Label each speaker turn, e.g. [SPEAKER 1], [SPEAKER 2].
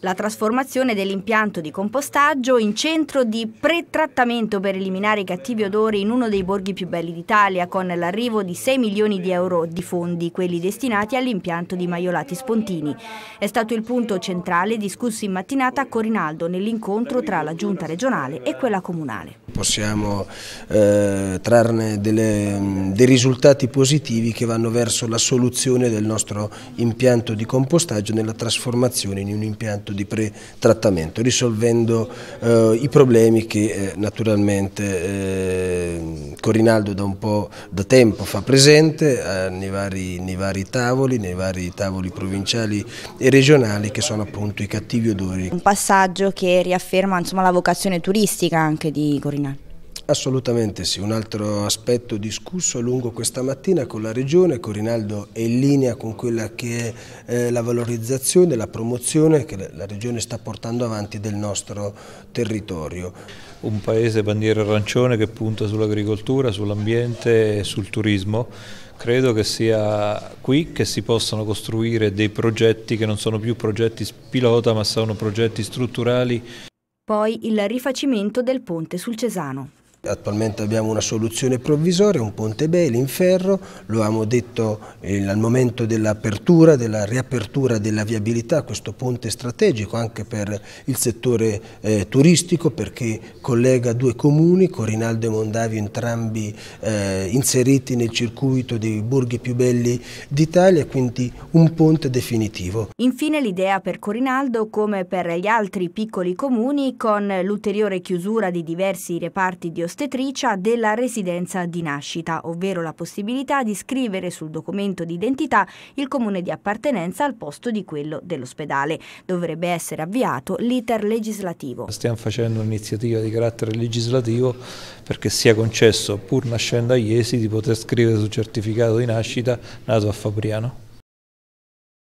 [SPEAKER 1] la trasformazione dell'impianto di compostaggio in centro di pretrattamento per eliminare i cattivi odori in uno dei borghi più belli d'Italia, con l'arrivo di 6 milioni di euro di fondi, quelli destinati all'impianto di Maiolati Spontini. È stato il punto centrale discusso in mattinata a Corinaldo nell'incontro tra la Giunta regionale e quella comunale
[SPEAKER 2] possiamo eh, trarne delle, mm, dei risultati positivi che vanno verso la soluzione del nostro impianto di compostaggio nella trasformazione in un impianto di pretrattamento, risolvendo eh, i problemi che eh, naturalmente eh, Corinaldo da un po' da tempo fa presente eh, nei, vari, nei, vari, tavoli, nei vari tavoli provinciali e regionali che sono appunto i cattivi odori. Un
[SPEAKER 1] passaggio che riafferma insomma, la vocazione turistica anche di Corinaldo.
[SPEAKER 2] Assolutamente sì, un altro aspetto discusso a lungo questa mattina con la Regione, Corinaldo è in linea con quella che è eh, la valorizzazione, la promozione che la Regione sta portando avanti del nostro territorio.
[SPEAKER 3] Un paese bandiera arancione che punta sull'agricoltura, sull'ambiente e sul turismo, credo che sia qui che si possano costruire dei progetti che non sono più progetti pilota ma sono progetti strutturali.
[SPEAKER 1] Poi il rifacimento del ponte sul Cesano.
[SPEAKER 2] Attualmente abbiamo una soluzione provvisoria, un ponte Bail in ferro, lo abbiamo detto eh, al momento dell'apertura, della riapertura della viabilità, questo ponte strategico anche per il settore eh, turistico perché collega due comuni, Corinaldo e Mondavio, entrambi eh, inseriti nel circuito dei borghi più belli d'Italia, quindi un ponte definitivo.
[SPEAKER 1] Infine l'idea per Corinaldo, come per gli altri piccoli comuni, con l'ulteriore chiusura di diversi reparti di ospedale ostetricia della residenza di nascita, ovvero la possibilità di scrivere sul documento di identità il comune di appartenenza al posto di quello dell'ospedale. Dovrebbe essere avviato l'iter legislativo.
[SPEAKER 3] Stiamo facendo un'iniziativa di carattere legislativo perché sia concesso, pur nascendo a Iesi, di poter scrivere sul certificato di nascita nato a Fabriano.